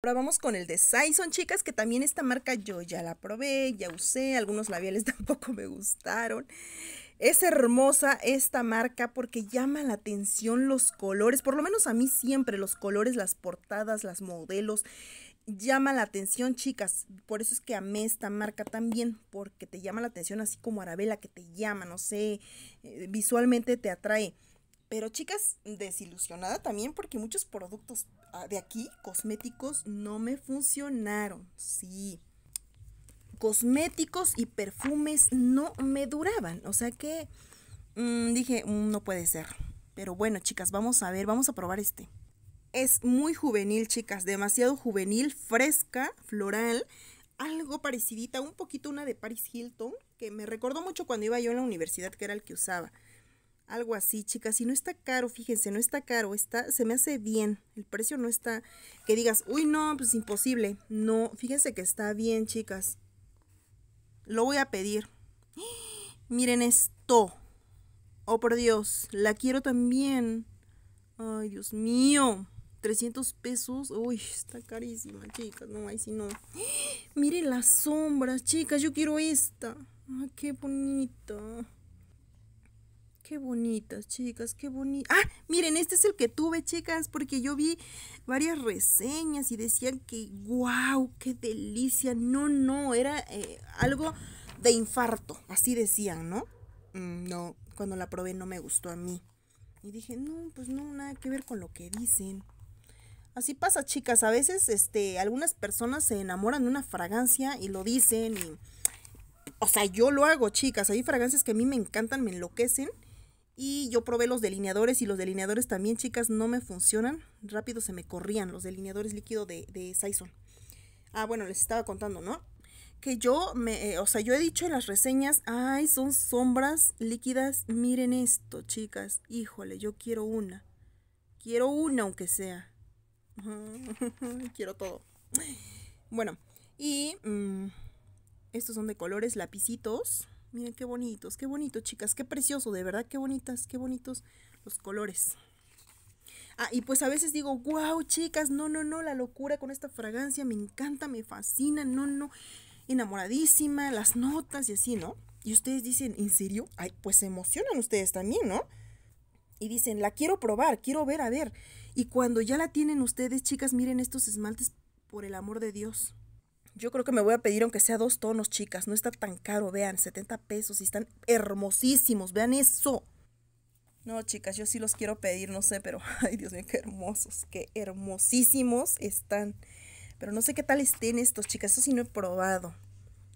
Ahora vamos con el de Saison, chicas, que también esta marca yo ya la probé, ya usé, algunos labiales tampoco me gustaron. Es hermosa esta marca porque llama la atención los colores, por lo menos a mí siempre los colores, las portadas, las modelos, llama la atención, chicas. Por eso es que amé esta marca también, porque te llama la atención así como Arabella, que te llama, no sé, eh, visualmente te atrae. Pero chicas, desilusionada también porque muchos productos Ah, de aquí, cosméticos, no me funcionaron. Sí. Cosméticos y perfumes no me duraban. O sea que mm, dije, mm, no puede ser. Pero bueno, chicas, vamos a ver, vamos a probar este. Es muy juvenil, chicas, demasiado juvenil, fresca, floral, algo parecidita, un poquito una de Paris Hilton, que me recordó mucho cuando iba yo en la universidad, que era el que usaba algo así, chicas. Y no está caro, fíjense, no está caro, está, se me hace bien. El precio no está, que digas, uy, no, pues imposible. No, fíjense que está bien, chicas. Lo voy a pedir. Miren esto. Oh, por Dios, la quiero también. Ay, Dios mío. 300 pesos. Uy, está carísima, chicas. No, ahí sí no. Miren las sombras, chicas. Yo quiero esta. Ay, ah, qué bonita. Qué bonitas, chicas, qué bonitas Ah, miren, este es el que tuve, chicas, porque yo vi varias reseñas y decían que, wow, qué delicia. No, no, era eh, algo de infarto, así decían, ¿no? Mm, no, cuando la probé no me gustó a mí. Y dije, no, pues no, nada que ver con lo que dicen. Así pasa, chicas. A veces, este, algunas personas se enamoran de una fragancia y lo dicen y... O sea, yo lo hago, chicas. Hay fragancias que a mí me encantan, me enloquecen y yo probé los delineadores y los delineadores también, chicas, no me funcionan. Rápido se me corrían los delineadores líquido de, de Saison. Ah, bueno, les estaba contando, ¿no? Que yo me, eh, o sea, yo he dicho en las reseñas, ay, son sombras líquidas. Miren esto, chicas. Híjole, yo quiero una. Quiero una, aunque sea. quiero todo. Bueno, y mm, estos son de colores lapicitos Miren qué bonitos, qué bonito chicas, qué precioso, de verdad, qué bonitas, qué bonitos los colores. Ah, y pues a veces digo, wow, chicas, no, no, no, la locura con esta fragancia, me encanta, me fascina, no, no, enamoradísima, las notas y así, ¿no? Y ustedes dicen, ¿en serio? Ay, pues se emocionan ustedes también, ¿no? Y dicen, la quiero probar, quiero ver, a ver. Y cuando ya la tienen ustedes, chicas, miren estos esmaltes, por el amor de Dios. Yo creo que me voy a pedir aunque sea dos tonos, chicas. No está tan caro, vean, 70 pesos y están hermosísimos, vean eso. No, chicas, yo sí los quiero pedir, no sé, pero ay, Dios mío, qué hermosos, qué hermosísimos están. Pero no sé qué tal estén estos, chicas, eso sí no he probado.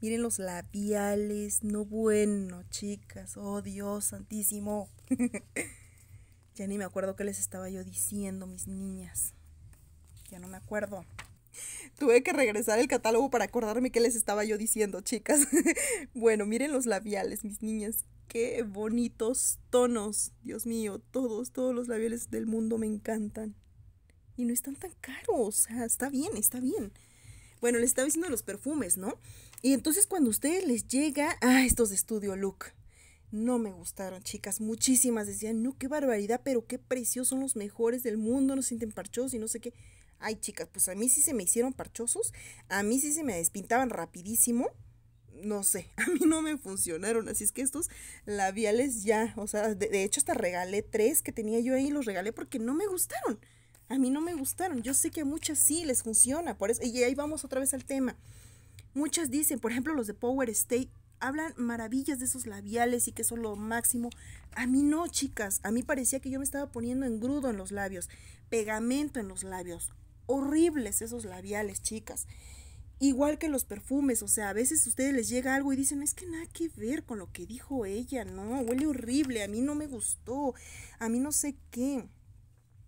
Miren los labiales, no bueno, chicas. Oh, Dios santísimo. ya ni me acuerdo qué les estaba yo diciendo, mis niñas. Ya no me acuerdo. Tuve que regresar el catálogo para acordarme qué les estaba yo diciendo, chicas. bueno, miren los labiales, mis niñas. Qué bonitos tonos. Dios mío, todos, todos los labiales del mundo me encantan. Y no están tan caros. O sea, está bien, está bien. Bueno, les estaba diciendo los perfumes, ¿no? Y entonces cuando a ustedes les llega, ah, estos de Studio Look. No me gustaron, chicas. Muchísimas decían, no, qué barbaridad, pero qué precios son los mejores del mundo, no se sienten parchos y no sé qué. Ay, chicas, pues a mí sí se me hicieron parchosos, a mí sí se me despintaban rapidísimo. No sé, a mí no me funcionaron, así es que estos labiales ya, o sea, de, hecho hasta regalé tres que tenía yo ahí, los regalé porque no me gustaron. A mí no me gustaron, yo sé que a muchas sí les funciona, por eso, y ahí vamos otra vez al tema. Muchas dicen, por ejemplo, los de Power State, hablan maravillas de esos labiales y que son lo máximo. A mí no, chicas. A mí parecía que yo me estaba poniendo engrudo en los labios, pegamento en los labios, horribles esos labiales, chicas. Igual que los perfumes, o sea, a veces a ustedes les llega algo y dicen, es que nada que ver con lo que dijo ella, no, huele horrible, a mí no me gustó, a mí no sé qué.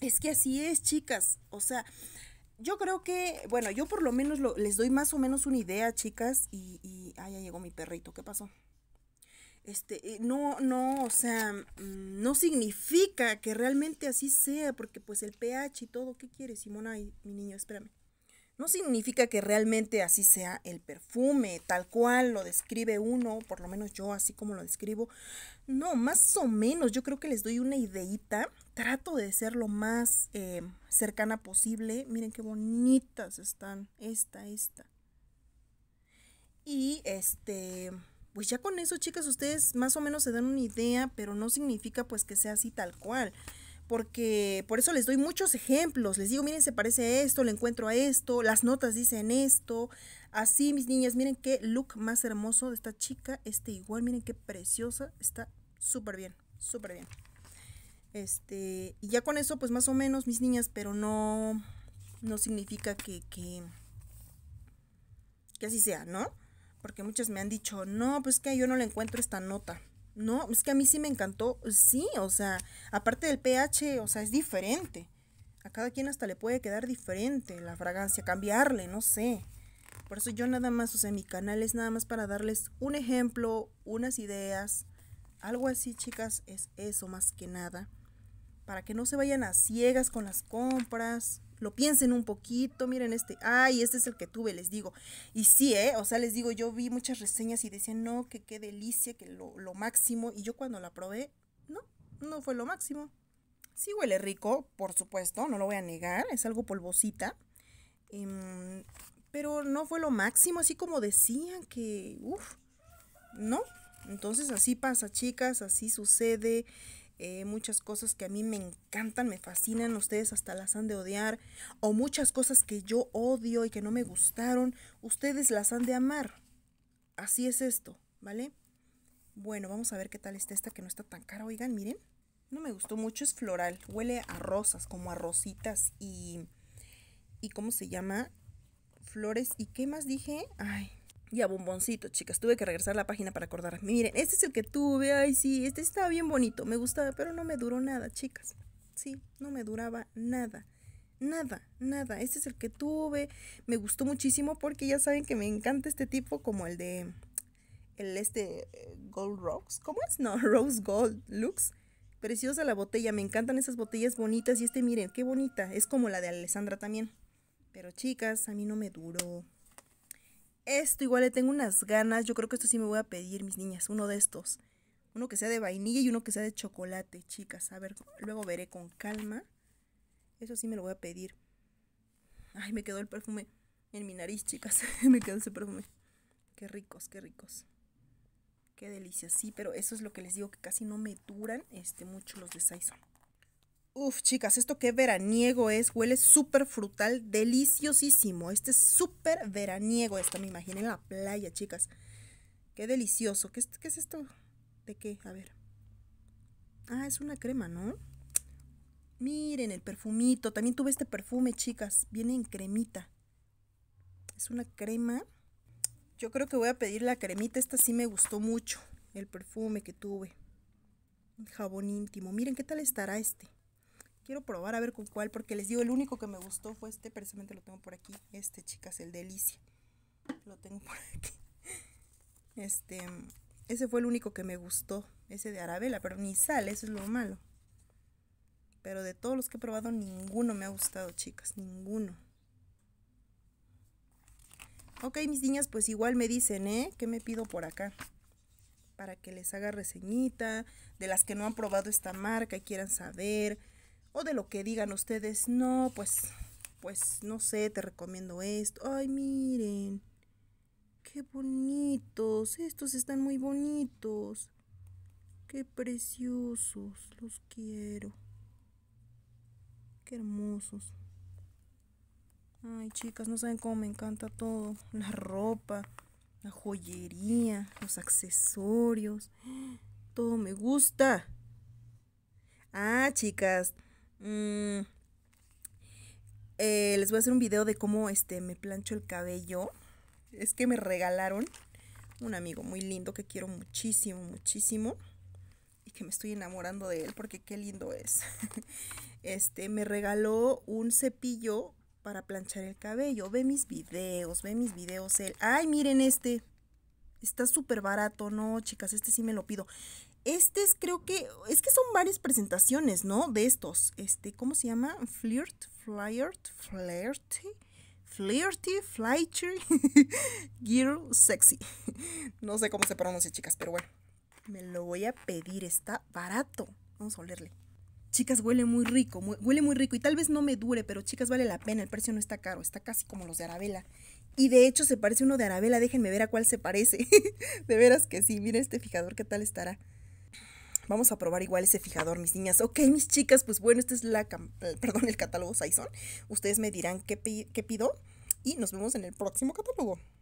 Es que así es, chicas, o sea, yo creo que, bueno, yo por lo menos les doy más o menos una idea, chicas, y, y, ya llegó mi perrito, ¿qué pasó? este, eh, no, no, o sea, mm, no significa que realmente así sea, porque pues el pH y todo, ¿qué quieres, Simona? Y mi niño, espérame. No significa que realmente así sea el perfume, tal cual lo describe uno, por lo menos yo así como lo describo. No, más o menos, yo creo que les doy una ideita. Trato de ser lo más eh, cercana posible. Miren qué bonitas están. Esta, esta. Y este pues ya con eso, chicas, ustedes más o menos se dan una idea, pero no significa pues que sea así tal cual. Porque por eso les doy muchos ejemplos. Les digo, miren, se parece a esto, le encuentro a esto, las notas dicen esto. Así, mis niñas, miren qué look más hermoso de esta chica. Este igual, miren qué preciosa. Está súper bien, súper bien. Este, y ya con eso, pues más o menos, mis niñas, pero no, no significa que, que, que así sea, ¿no? porque muchas me han dicho, no, pues que yo no le encuentro esta nota. No, es que a mí sí me encantó. Sí, o sea, aparte del pH, o sea, es diferente. A cada quien hasta le puede quedar diferente la fragancia, cambiarle, no sé. Por eso yo nada más, o sea, mi canal es nada más para darles un ejemplo, unas ideas, algo así, chicas, es eso más que nada para que no se vayan a ciegas con las compras. Lo piensen un poquito, miren este, ay, este es el que tuve, les digo. Y sí, ¿eh? O sea, les digo, yo vi muchas reseñas y decían, no, que qué delicia, que lo, máximo. Y yo cuando la probé, no, no fue lo máximo. Sí huele rico, por supuesto, no lo voy a negar, es algo polvosita. Em, pero no fue lo máximo, así como decían que, uff, ¿no? Entonces así pasa, chicas, así sucede. Eh, muchas cosas que a mí me encantan, me fascinan, ustedes hasta las han de odiar, o muchas cosas que yo odio y que no me gustaron, ustedes las han de amar. Así es esto, ¿vale? Bueno, vamos a ver qué tal está esta que no está tan cara, oigan, miren. No me gustó mucho, es floral, huele a rosas, como a rositas y... ¿Y cómo se llama? Flores. ¿Y qué más dije? Ay, y bomboncito, chicas. Tuve que regresar la página para acordar. Miren, este es el que tuve. Ay, sí, este estaba bien bonito. Me gustaba, pero no me duró nada, chicas. Sí, no me duraba nada. Nada, nada. Este es el que tuve. Me gustó muchísimo porque ya saben que me encanta este tipo como el de... El este... Eh, Gold Rocks. ¿Cómo es? No, Rose Gold Looks. Preciosa la botella. Me encantan esas botellas bonitas. Y este, miren, qué bonita. Es como la de Alessandra también. Pero chicas, a mí no me duró. Esto igual le tengo unas ganas. Yo creo que esto sí me voy a pedir, mis niñas. Uno de estos. Uno que sea de vainilla y uno que sea de chocolate, chicas. A ver, luego veré con calma. Eso sí me lo voy a pedir. Ay, me quedó el perfume en mi nariz, chicas. me quedó ese perfume. Qué ricos, qué ricos. Qué delicia. Sí, pero eso es lo que les digo, que casi no me duran este, mucho los de Saison. Uf, chicas, esto qué veraniego es, huele súper frutal, deliciosísimo. Este es súper veraniego, esta me imaginé en la playa, chicas. Qué delicioso. ¿Qué es, ¿Qué es esto? ¿De qué? A ver. Ah, es una crema, ¿no? Miren el perfumito. También tuve este perfume, chicas. Viene en cremita. Es una crema. Yo creo que voy a pedir la cremita. Esta sí me gustó mucho. El perfume que tuve. Un jabón íntimo. Miren qué tal estará este. Quiero probar a ver con cuál, porque les digo, el único que me gustó fue este, precisamente lo tengo por aquí. Este, chicas, el Delicia. Lo tengo por aquí. Este, ese fue el único que me gustó, ese de Arabella, pero ni sale, eso es lo malo. Pero de todos los que he probado, ninguno me ha gustado, chicas, ninguno. Ok, mis niñas, pues igual me dicen, ¿eh? ¿Qué me pido por acá? Para que les haga reseñita de las que no han probado esta marca y quieran saber o de lo que digan ustedes, no, pues, pues no sé, te recomiendo esto. Ay, miren, qué bonitos, estos están muy bonitos. Qué preciosos, los quiero. Qué hermosos. Ay, chicas, no saben cómo me encanta todo. La ropa, la joyería, los accesorios. ¡Ah! Todo me gusta. Ah, chicas, Mm, eh, les voy a hacer un video de cómo este, me plancho el cabello. Es que me regalaron un amigo muy lindo que quiero muchísimo, muchísimo. Y que me estoy enamorando de él porque qué lindo es. este, me regaló un cepillo para planchar el cabello. Ve mis videos, ve mis videos Ay, miren este. Está súper barato. No, chicas, este sí me lo pido. Este creo que, es que son varias presentaciones, ¿no? De estos. Este, ¿cómo se llama? Flirt, flirt, flirty, flirty, Flycher, girl sexy. No sé cómo se pronuncia, chicas, pero bueno. Me lo voy a pedir, está barato. Vamos a olerle. Chicas, huele muy rico, huele muy rico y tal vez no me dure, pero chicas, vale la pena, el precio no está caro, está casi como los de Arabella. Y de hecho se parece uno de Arabella, déjenme ver a cuál se parece. de veras que sí, mira este fijador, qué tal estará. Vamos a probar igual ese fijador, mis niñas. Ok, mis chicas, pues bueno, este es la, eh, perdón, el catálogo Saison. Ustedes me dirán qué pido y nos vemos en el próximo catálogo.